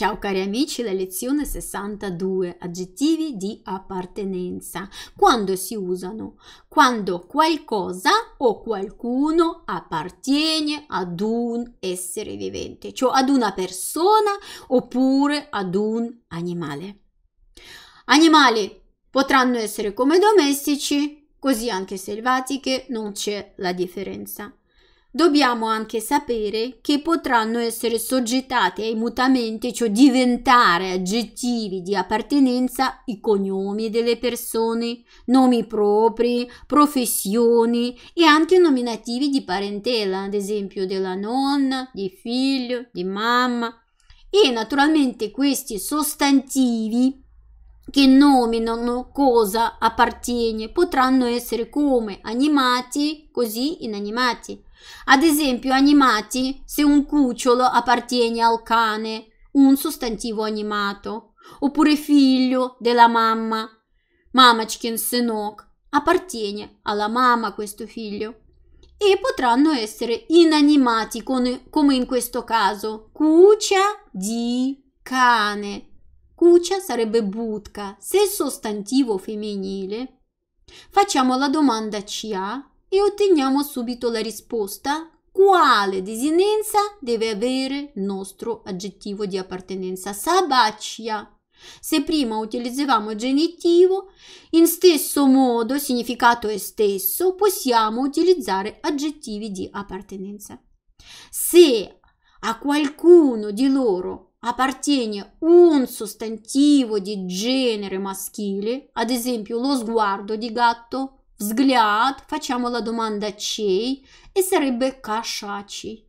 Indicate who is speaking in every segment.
Speaker 1: Ciao cari amici, la lezione 62, aggettivi di appartenenza. Quando si usano? Quando qualcosa o qualcuno appartiene ad un essere vivente, cioè ad una persona oppure ad un animale. Animali potranno essere come domestici, così anche selvatiche, non c'è la differenza dobbiamo anche sapere che potranno essere soggettati ai mutamenti, cioè diventare aggettivi di appartenenza i cognomi delle persone, nomi propri, professioni e anche nominativi di parentela, ad esempio della nonna, di figlio, di mamma. E naturalmente questi sostantivi che nominano cosa appartiene potranno essere come animati così inanimati ad esempio animati se un cucciolo appartiene al cane, un sostantivo animato, oppure figlio della mamma. Mamachkin Senok appartiene alla mamma questo figlio. E potranno essere inanimati con, come in questo caso cuccia di cane. Cuccia sarebbe budka, se sostantivo femminile. Facciamo la domanda ci ha e otteniamo subito la risposta quale desinenza deve avere il nostro aggettivo di appartenenza. Sabaccia. Se prima utilizzavamo genitivo, in stesso modo, significato è stesso, possiamo utilizzare aggettivi di appartenenza. Se a qualcuno di loro appartiene un sostantivo di genere maschile, ad esempio lo sguardo di gatto, Взгляд, facciamo la domanda cei e sarebbe casciaci.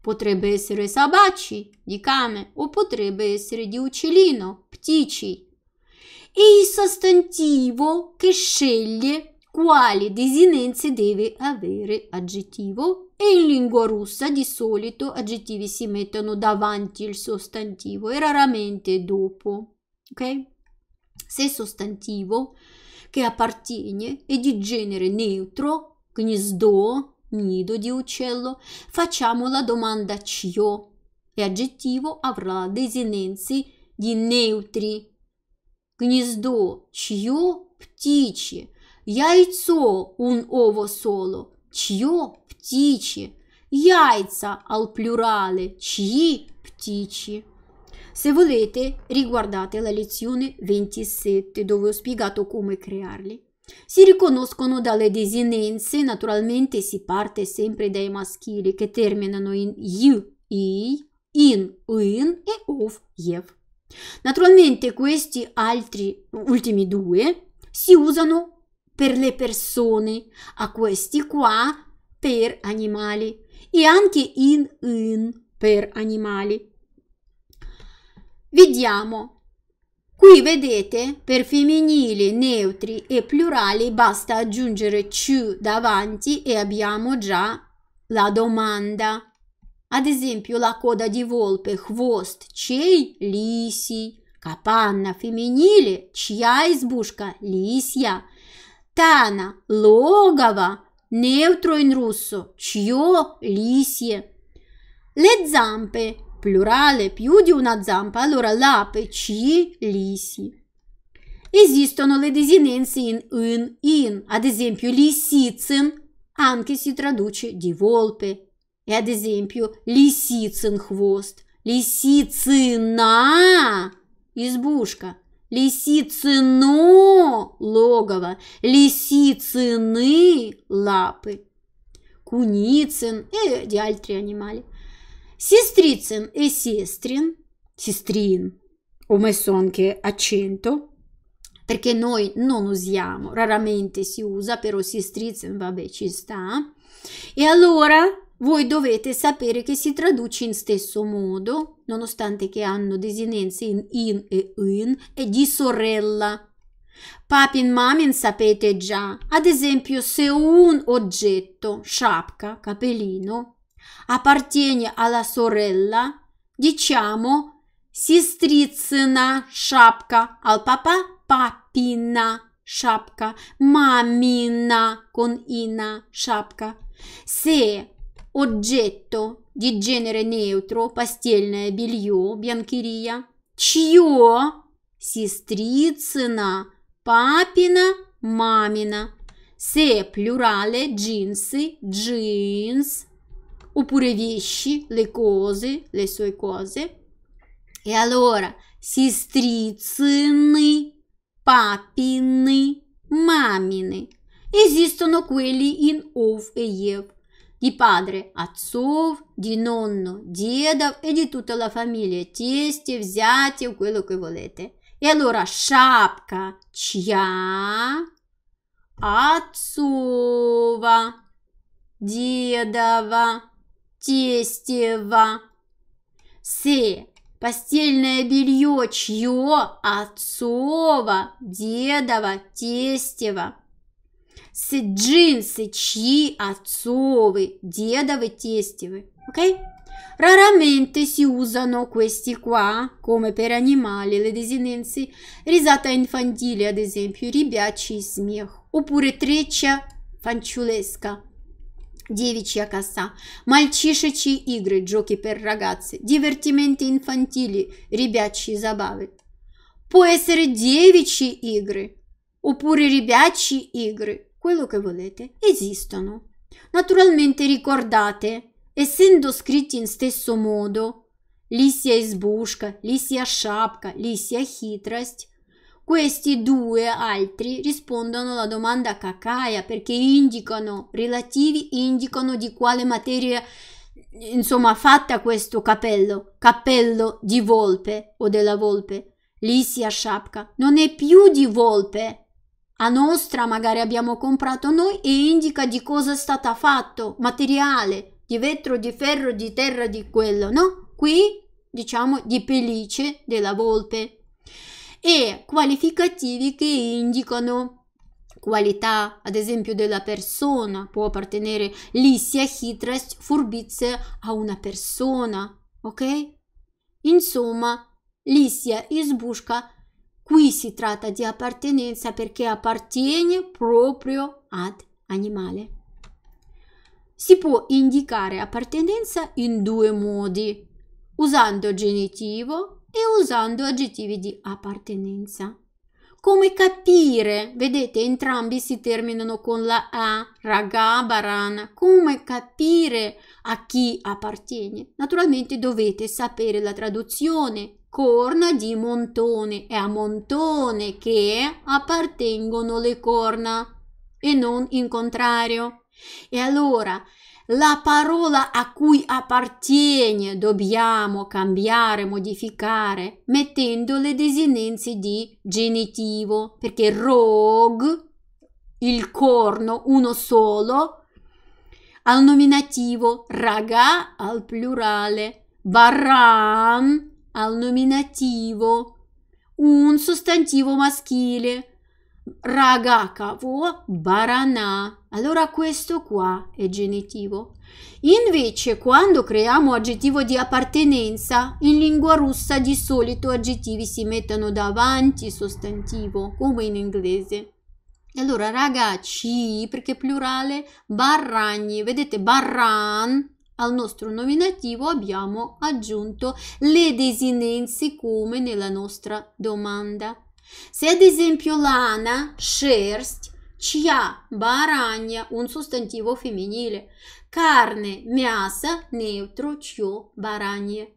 Speaker 1: Potrebbe essere sabaci, di came, o potrebbe essere di uccellino, ptici. E il sostantivo che sceglie quali desinenze deve avere aggettivo e in lingua russa di solito aggettivi si mettono davanti il sostantivo e raramente dopo. Ok? Se sostantivo che appartiene e di genere neutro, gnisdo, nido di uccello, facciamo la domanda cio e aggettivo avrà desinenzi di neutri. Гнездо, чье ptici, яйцо un ovo solo, чье ptici, яйца al plurale, чьи ptici. Se volete, riguardate la lezione 27 dove ho spiegato come crearli. Si riconoscono dalle desinenze, naturalmente si parte sempre dai maschili che terminano in you, i, in, in e of, ev. Naturalmente questi altri ultimi due si usano per le persone, a questi qua per animali e anche in in per animali. Vediamo. Qui vedete, per femminili, neutri e plurali basta aggiungere CU davanti e abbiamo già la domanda. Ad esempio la coda di volpe, хвост, чей, лисий, капанна femminile, чья избушка, лисья, тана, логово, neutro in russo, чье, лисье. Le zampe, plurale più di una zampa, allora l'ape ci lisi. Esistono le desinenze in un, in, ad esempio lisicin anche si traduce di volpe e ad esempio lisicin хвост, лисицина избушка, лисицыно логово, лисицыны лапы. Куницын и диальтри анимали. Sestricin e sestrin, sestrin, ho messo anche accento, perché noi non usiamo, raramente si usa, però sestricin, vabbè, ci sta. E allora voi dovete sapere che si traduce in stesso modo, nonostante che hanno desinenze in in e in, e di sorella. Papin mamin sapete già, ad esempio se un oggetto, sciapca, capellino, Appartiene alla sorella, diciamo, сестрицына шапка, ал папа папина шапка, мамина конина шапка. Se oggetto ди genere neutro, постельное белье, biancheria, чье, сестрицына, папина, мамина. Se плюрале, джинсы, джинс, oppure visci le cose, le sue cose. E allora, sestricini, papini, mamini. Esistono quelli in ov e ev, di padre отцов, di nonno дедов e di tutta la famiglia, testi, взяти, quello che volete. E allora, шапка cia, Отцова, дедова тестева. С. Постельное белье чье? Отцова, дедова, тестева. С. Джинсы чьи? Отцовы, дедовы, тестевы. Ok? Raramente si usano questi qua, come per animali, le desinenze, risata infantile ad esempio, ribiaci smir, oppure treccia fanciullesca. Девичья коса, мальчишечьи игры Джоки пер дивертименты инфантили, ребячьи забавы. Поэсеры девичьи игры, oppure ribecci igri, quello che volete, esistono. Naturalmente ricordate, essendo scritti in stesso modo, лисья избушка, лисья шапка, лисья хитрость, Questi due altri rispondono alla domanda cacaia perché indicano, relativi indicano di quale materia insomma fatta questo cappello, cappello di volpe o della volpe. Lissia sciapca non è più di volpe, a nostra magari abbiamo comprato noi e indica di cosa è stata fatto, materiale, di vetro, di ferro, di terra, di quello, no? Qui diciamo di pellice della volpe e qualificativi che indicano qualità, ad esempio, della persona. Può appartenere l'issia, хитрость, furbizia a una persona, ok? Insomma, l'issia избушка Qui si tratta di appartenenza perché appartiene proprio ad animale. Si può indicare appartenenza in due modi, usando genitivo e usando aggettivi di appartenenza. Come capire? Vedete, entrambi si terminano con la A, raga, barana. Come capire a chi appartiene? Naturalmente dovete sapere la traduzione. Corna di montone. È a montone che appartengono le corna e non in contrario. E allora la parola a cui appartiene dobbiamo cambiare, modificare, mettendo le desinenze di genitivo, perché rog, il corno, uno solo, al nominativo, raga al plurale, baran al nominativo, un sostantivo maschile, raga cavo barana. Allora questo qua è genitivo. Invece, quando creiamo aggettivo di appartenenza, in lingua russa di solito aggettivi si mettono davanti sostantivo, come in inglese. Allora, ragazzi, perché plurale, barragni, vedete, barran, al nostro nominativo abbiamo aggiunto le desinenze come nella nostra domanda. Se, ad esempio, lana, шерсть, чья, баранья, un sostantivo femminile, carne, мясо, neutro, чье, баранье.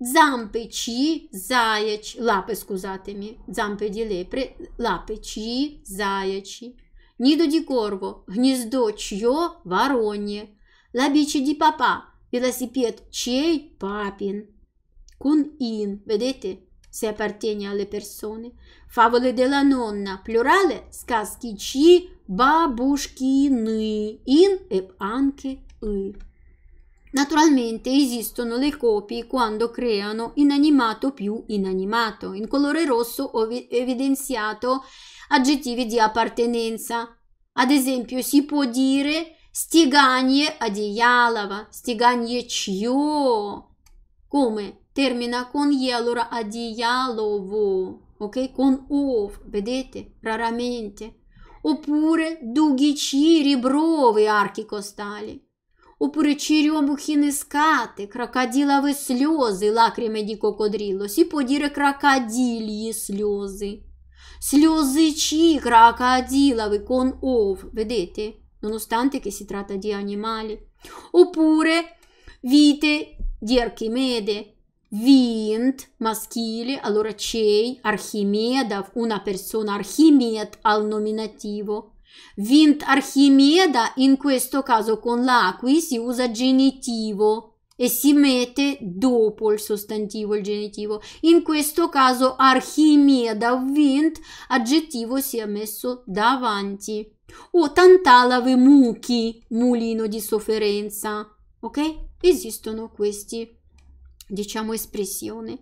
Speaker 1: Zampe, чьи, заяч, лапы, scusatemi, zampe di lepre, лапы, чьи, заячьи, Nido di corvo, гнездо, чье, воронье. Лабичи di papà, велосипед, чей, папин. Кун ин, видите? se appartiene alle persone, favole della nonna, plurale, сказкичи, бабушкины, in e anche i. Naturalmente esistono le copie quando creano inanimato più inanimato, in colore rosso ho evidenziato aggettivi di appartenenza. Ad esempio si può dire stiganie Adialava, stiganie cio, come termina con I, allora a dialogo, ok? Con o, vedete? Raramente. Oppure dughi ciri, brovi archi costali. Oppure ciriombuchi nescate, crocodilove сльози, lacrime di coccodrillo. Si può dire crocodili сльози. ci crocodilove, con ov, vedete? Nonostante che si tratta di animali. Oppure vite di Archimede, Винт, maschile, allora cei, Archimeda, una persona, Archimed al nominativo. Vint Archimeda, in questo caso con la qui si usa genitivo e si mette dopo il sostantivo, il genitivo. In questo caso Archimeda vint, aggettivo si è messo davanti. O tantalave muchi, mulino di sofferenza. Ok? Esistono questi diciamo espressione.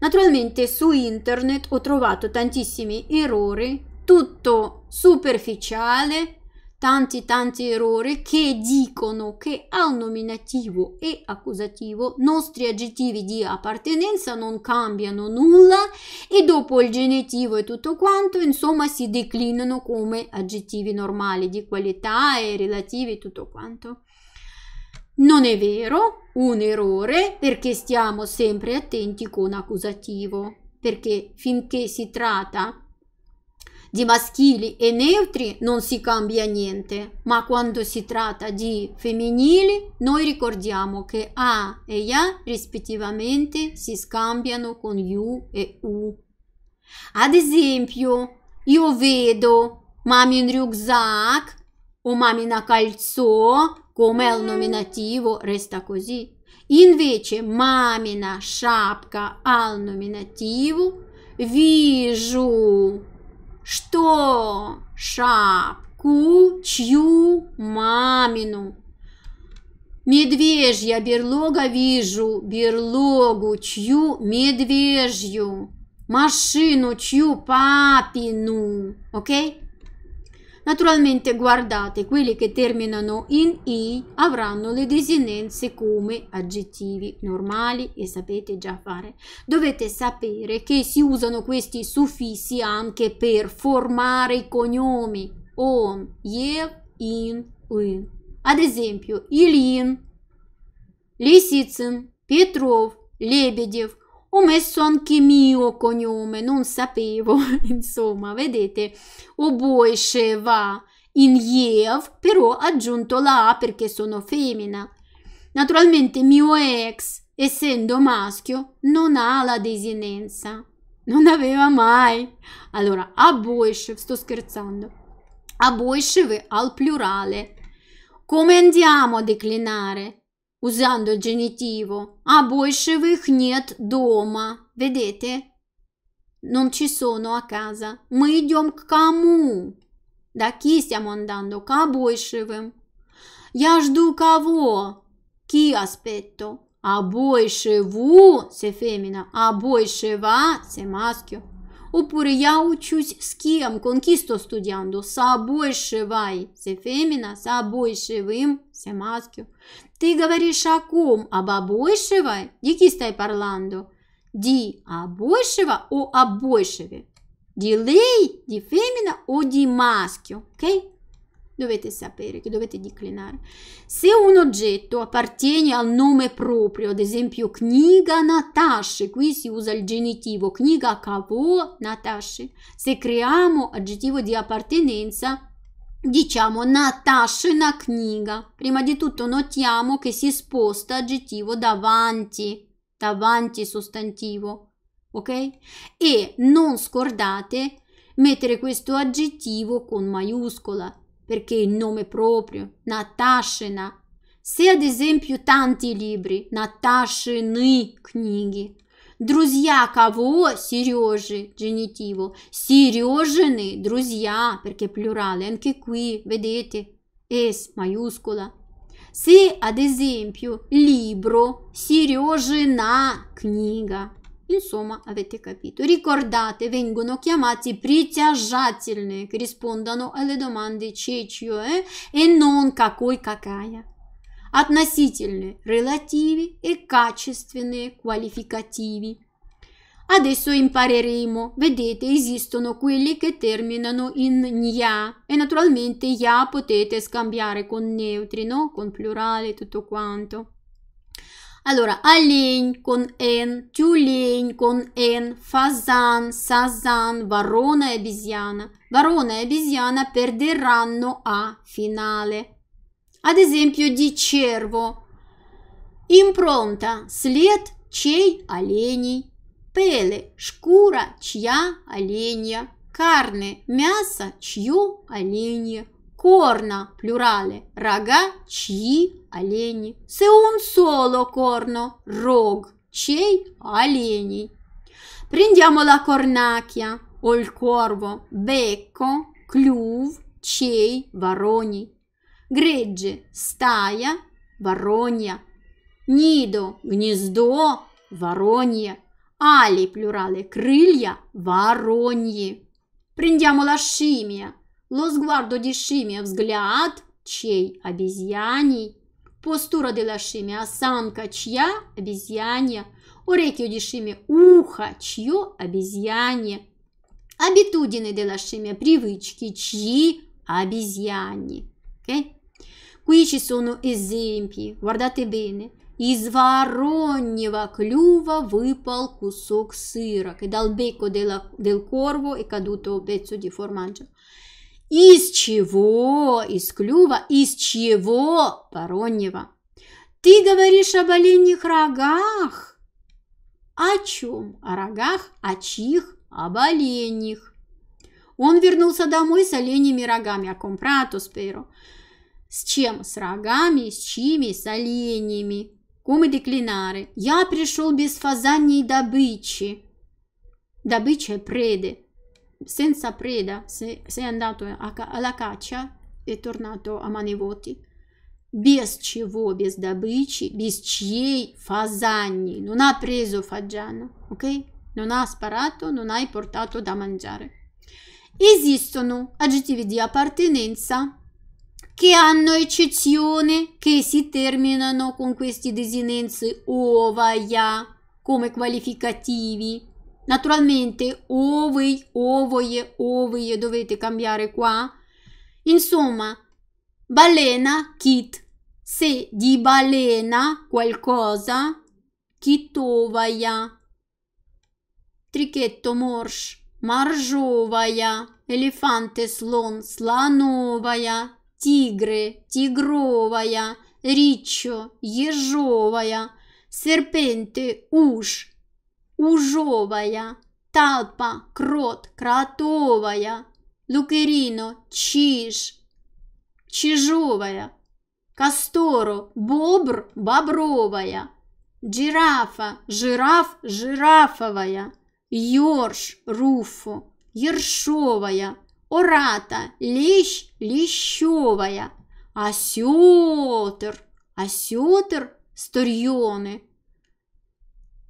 Speaker 1: Naturalmente su internet ho trovato tantissimi errori, tutto superficiale, tanti tanti errori che dicono che al nominativo e accusativo nostri aggettivi di appartenenza non cambiano nulla e dopo il genitivo e tutto quanto insomma si declinano come aggettivi normali di qualità e relativi e tutto quanto. Non è vero, un errore perché stiamo sempre attenti con accusativo, perché finché si tratta di maschili e neutri non si cambia niente, ma quando si tratta di femminili noi ricordiamo che A e IA rispettivamente si scambiano con U e U. Ad esempio, io vedo mamin rucksack o mamina calzò come al nominativo resta così. Invece mamina шапка al nominativo вижу что шапку чью мамину. Медвежья берлога вижу, берлогу чью медвежью, машину чью папину, окей? Okay? Naturalmente guardate, quelli che terminano in i avranno le desinenze come aggettivi normali e sapete già fare. Dovete sapere che si usano questi suffissi anche per formare i cognomi on, yev, in, un. Ad esempio, Ilin, Lisitsin, Petrov, Lebedev, ho messo anche mio cognome, non sapevo, insomma, vedete, va in Yev, però ho aggiunto la A perché sono femmina. Naturalmente mio ex, essendo maschio, non ha la desinenza, non aveva mai. Allora, Aboeshev, sto scherzando, Aboeshev al plurale. Come andiamo a declinare? usando il genitivo. A Boishevich нет дома. Vedete? Non ci sono a casa. Мы идем к кому? Da chi stiamo andando? К Boishevim. Я жду кого? Chi aspetto? A Boishevu se femmina. A Boisheva se maschio. Oppure я учусь с кем? Con chi sto studiando? С Boishevai se femmina. С Boishevim se maschio. Ты говоришь о ком? Об Обойшево? Які стай парландо? Ди Обойшево о Обойшеве. Di lei, di femmina o di maschio, Dovete sapere che dovete declinare. Se un oggetto appartiene al nome proprio, ad esempio Kniga Natasha, qui si usa il genitivo, Kniga Kavo Natasha. Se creiamo aggettivo di appartenenza, Diciamo Natascina Kniga. Prima di tutto notiamo che si sposta aggettivo davanti, davanti sostantivo, ok? E non scordate mettere questo aggettivo con maiuscola, perché è il nome proprio, Natascina. Se ad esempio tanti libri, Natascины книги, Друзья кого? Сережи, genitivo. Сережины, друзья, perché plurale, anche qui, vedete, es maiuscola. Se ad esempio libro, Сережина, книга. Insomma, avete capito. Ricordate, vengono chiamati притяжательные, che rispondono alle domande cecioe e non какой какая. Относительные relativi e cacestvene qualificativi. Adesso impareremo, vedete esistono quelli che terminano in gna e naturalmente ya potete scambiare con neutri, no? con plurale tutto quanto. Allora, олень con en, тюлень con en, fazan, sazan, varona e abisiana. Varona e abisiana perderanno a finale ad esempio di cervo. Impronta, след, чей, оленей. Пеле, шкура, чья, оленья. Карне, мясо, чью, оленье. Corna, plurale, raga, чьи, олени. Se un solo corno, rog, чей, оленей. Prendiamo la cornacchia o il corvo, becco, cluv, cei, varoni. греджи – стая, воронья, нидо – гнездо, воронье, али – плюрале, крылья, вороньи. Приндямо la scimmia, lo sguardo di scimmia, взгляд, чей, обезьяний, постура де della scimmia, осанка, чья, обезьянья, орекио di scimmia, ухо, чье, обезьянье, абитудины della scimmia, привычки, чьи, обезьяне. Okay? вычесану из земли, вардаты бены. Из вороньего клюва выпал кусок сыра, и дал беко дел корво и кадуто бецу ди форманджо. Из чего? Из клюва? Из чего? Вороньего. Ты говоришь об оленьих рогах? О чем? О рогах? О чьих? Об оленьих. Он вернулся домой с оленями рогами, а компрату сперо. С чем? С рогами, с чьими, с оленями. Кумы деклинары. Я пришел без фазаней добычи. Добыча prede. Senza preda, sei andato alla caccia e tornato a mani vuoti. Без чего, без добычи, без чьей фазанни. Non ha preso fagiano, ok? Non ha sparato, non hai portato da mangiare. Esistono aggettivi di appartenenza che hanno eccezione che si terminano con queste desinenze ovaia come qualificativi. Naturalmente ovoi, ovoie, ovoie dovete cambiare qua. Insomma, balena, kit. Se di balena qualcosa, kitovaya. Trichetto morsh, моржовая, Elefante, slon, slanovaya. тигры, тигровая, ричо, ежовая, серпенты, уж, ужовая, толпа, крот, кротовая, лукерино, чиж, чижовая, касторо, бобр, бобровая, джирафа, жираф, жирафовая, ёрш, руфу, ершовая – Ората, лещ, лещевая, осетр, осетр, storione.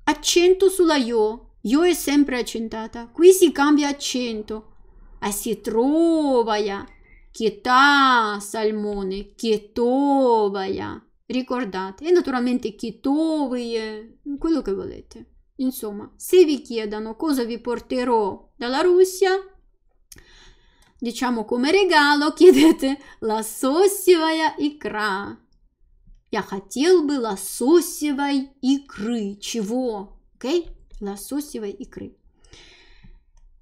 Speaker 1: Accento sulla io, io è sempre accentata, qui si cambia accento. Asietrovaia, chietà, salmone, chietovaia. Ricordate, e naturalmente chietovie, quello che volete. Insomma, se vi chiedano cosa vi porterò dalla Russia, diciamo come regalo, chiedete лососевая икра. Я хотел бы лососевой икры. Чего? Окей? Okay? Лососевой икры.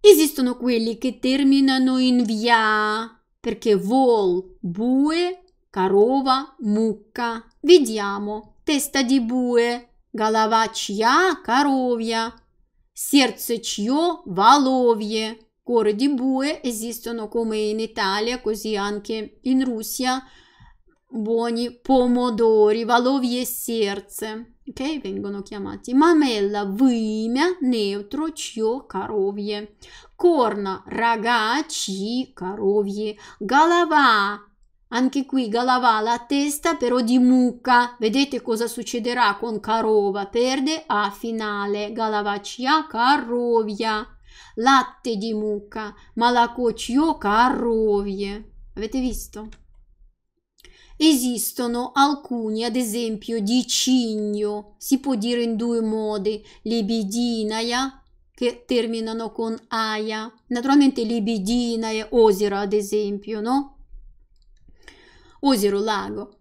Speaker 1: Esistono quelli che terminano in via, perché vol, bue, корова, mucca. Vediamo. Testa di bue, голова чья, коровья. Сердце чье, воловье. cuore di bue esistono come in Italia, così anche in Russia, buoni pomodori, valovie serze, ok? Vengono chiamati mamella, vimia, neutro, cio, carovie. corna, raga, carovie. Galava, anche qui Galava la testa però di mucca. Vedete cosa succederà con Carova? Perde a finale. Galava cia Carovia latte di mucca, malacco cioca a rovie. Avete visto? Esistono alcuni, ad esempio, di cigno, si può dire in due modi, libidinaia, che terminano con aia, naturalmente libidinaia, osero ad esempio, no? Озеро, lago.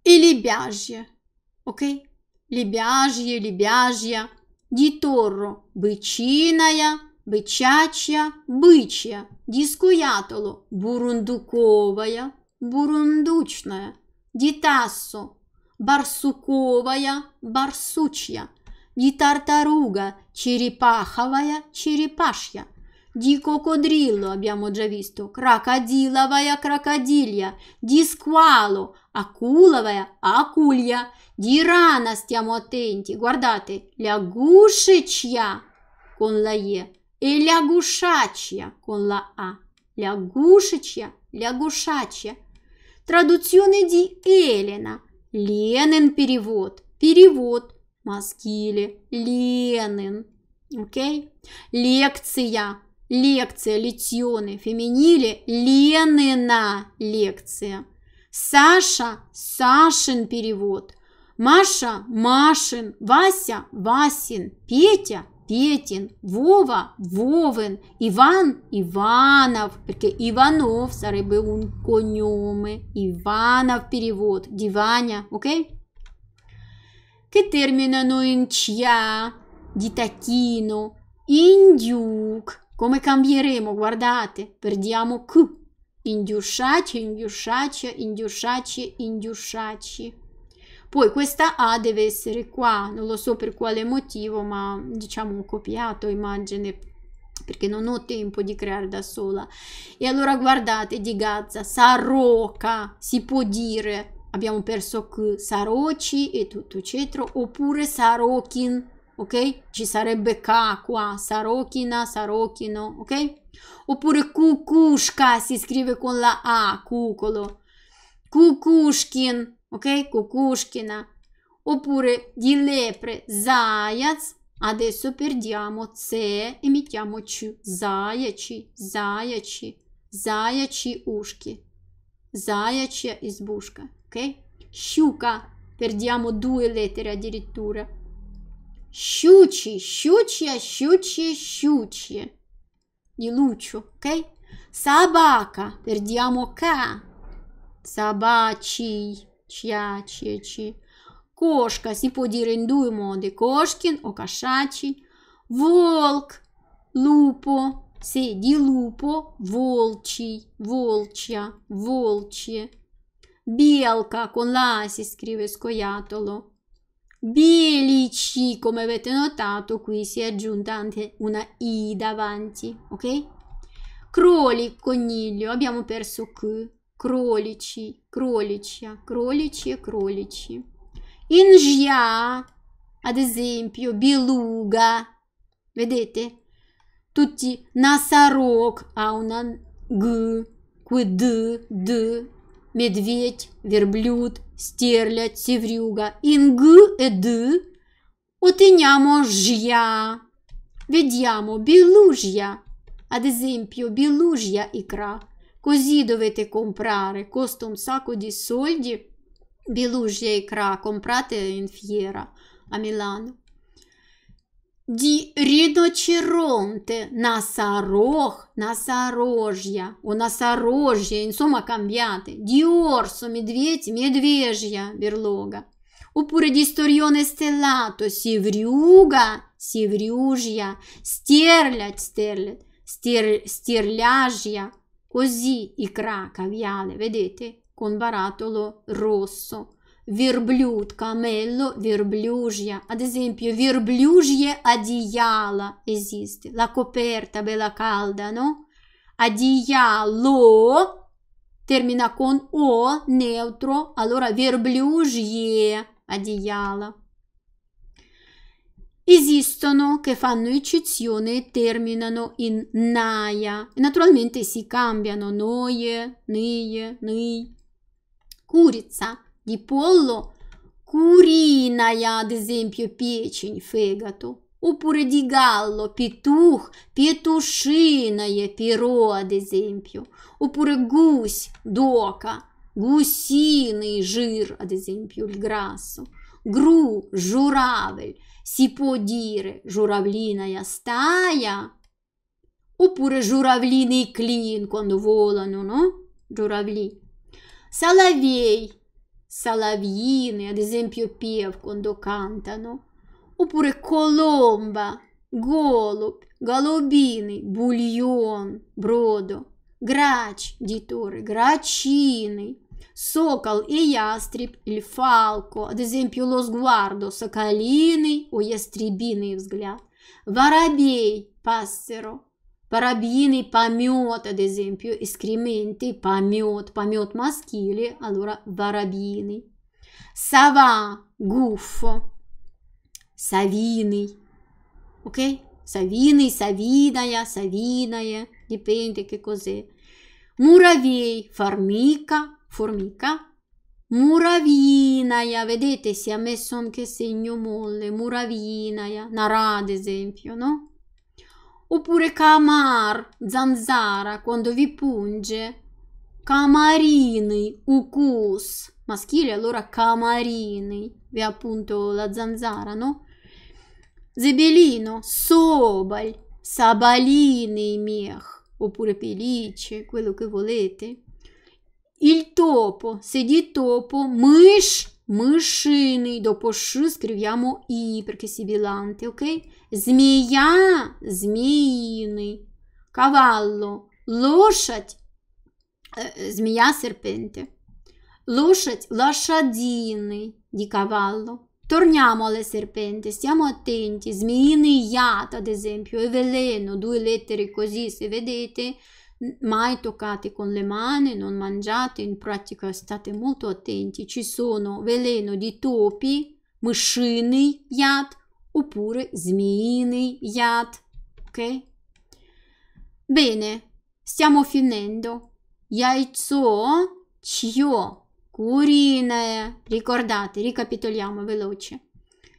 Speaker 1: E libiagie, ok? Libiagie, libiagia, діторро, бичиная, бичачя, бичя, дискоятоло, бурундуковая, бурундучная, дітасо, барсуковая, барсучья, дітартаруга, черепаховая, черепашья – Di coccodrillo abbiamo già visto, крокодиловая крокодилья, di squalo, акуловая акулья, di рана. stiamo attenti, guardate, лягушечья конла la E лягушачья конла а. A, лягушечья, лягушачья. Traduzione di Елена. Ленин перевод, перевод, маскили, Ленин, окей? Okay? Лекция, Лекция Летьоны Феминили – Ленына лекция. Саша – Сашин перевод. Маша – Машин. Вася – Васин. Петя – Петин. Вова – Вовен. Иван – Иванов. Иванов, сары был конемы. Иванов перевод. Диваня, окей? Okay? che terminano in cia, di Come cambieremo, guardate, perdiamo Q. Indiusciace, indiusciace, indiusciace, indiusciace. Poi questa A deve essere qua, non lo so per quale motivo, ma diciamo ho copiato immagine perché non ho tempo di creare da sola. E allora guardate di Gaza, Saroca, si può dire, abbiamo perso Q, Saroci e tutto cetro, oppure Sarokin, ok? Ci sarebbe K qua, Sarokina, Sarokino, ok? Oppure Kukushka si scrive con la A, cucolo. Kukushkin, ok? Kukushkina. Oppure di lepre, Zayaz. Adesso perdiamo C e mettiamo C. Zajaci, zajaci, zajaci uschi. Zajaci избушка, ok? Щука. Perdiamo due lettere addirittura. щучи Щучі, щуч'я, щуч'є, щуч'є. Dinuccio, ok? Собака. Perdiamo ca. Собачий. Чья, чья, чья. Кошка. Si può dire in Кошкин o кошачий. Волк. Лупо. Sì, лупо Волчий. Волчья. Волчье. Белка. Con la si scrive bilici, come avete notato qui si è aggiunta anche una i davanti, ok? Croli, coniglio, abbiamo perso q, crolici, crolici crolici e crolici. in Ingia, ad esempio, biluga vedete? Tutti, nasarok ha una g, qui d, d, медведь, верблюд, стерлядь, севрюга, инг и д. Otteniamo жья. Vediamo Bilugia, ad esempio Bilugia Icra. Così dovete comprare, costa un sacco di soldi. Bilugia Icra, comprate in fiera a Milano. ди рідочеронте, носорог, носорожья, о носорожья инсома камбяты, диорсо, медведь, медвежья, берлога. Опуре дисторионе стелато, севрюга, севрюжья, стерлять, стерлять, стер, стерляжья, кози икра, кавьяле, видите, con barattolo rosso. верблюд, cammello, верблюжья. Ad esempio, верблюжье одеяло esiste, la coperta bella calda, no? Одеяло termina con o neutro, allora verbliuglie, одеяло. Esistono che fanno eccezione e terminano in naia. Naturalmente si cambiano noie, nie, noi. Curizza di pollo, curinaia, ad esempio pecini, fegato, oppure di gallo, pituh, pietuscinaie, pero, ad esempio, oppure гусь, дока, гусиный жир, ad esempio, il grasso, гру, журавель, si può dire giuravlinaia staia, oppure giuravlini clin quando volano, no? Giuravli. Соловей, Salavine, ad esempio Piev quando cantano, oppure colomba, golub, голубины, бульон, бродо, грач, дитори, грачины, сокол и ястреб или фалко, ad esempio lo sguardo, соколиный о ястребиный взгляд, воробей, пассеро, Parabini, pamiot ad esempio, escrementi, pamiot, pamiot maschile, allora varabini. Savà, gufo, savini, ok? Savini, savinaia, savinaia, dipende che cos'è. Muravei, formica, formica, Muravinaia, vedete si è messo anche segno molle, muravinaia, narà ad esempio, no? Oppure camar, zanzara, quando vi punge. Camarini, ucus. Maschile, allora camarini. Vi appunto la zanzara, no? Zebelino, sobal, sabalini, miech. Oppure pelice, quello che volete. Il topo, se di topo, mish, mishini. Dopo sh scriviamo i perché sibilante, ok? змія зміїний, кавалло, лошадь, змія серпенте, лошадь лошадіний, ді cavallo. Torniamo alle serpenti, stiamo attenti, smiini iata ad esempio, e veleno, due lettere così se vedete, mai toccate con le mani, non mangiate, in pratica state molto attenti, ci sono veleno di topi, мышиный яд, oppure zmiiний яд. Ok? Bene, stiamo finendo. Яйцо чье? Куриное. Рикордате, рикапитулямо, велоче.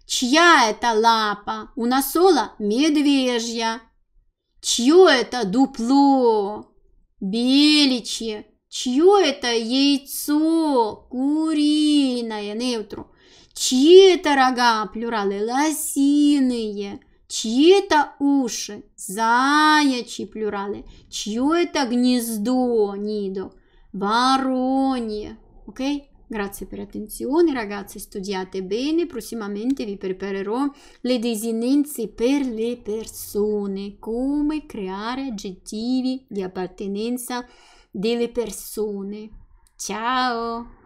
Speaker 1: Чья это лапа? У нас сола медвежья. Чье это дупло? Беличье. Чье это яйцо? Куриное, неутру. чьи-то рога, плюралы, лосиные, чьи-то уши, заячьи, плюралы, чье-то гнездо, нидо, varonie, ok? Grazie per l'attenzione ragazzi, studiate bene, prossimamente vi preparerò le desinenze per le persone, come creare aggettivi di appartenenza delle persone. Ciao!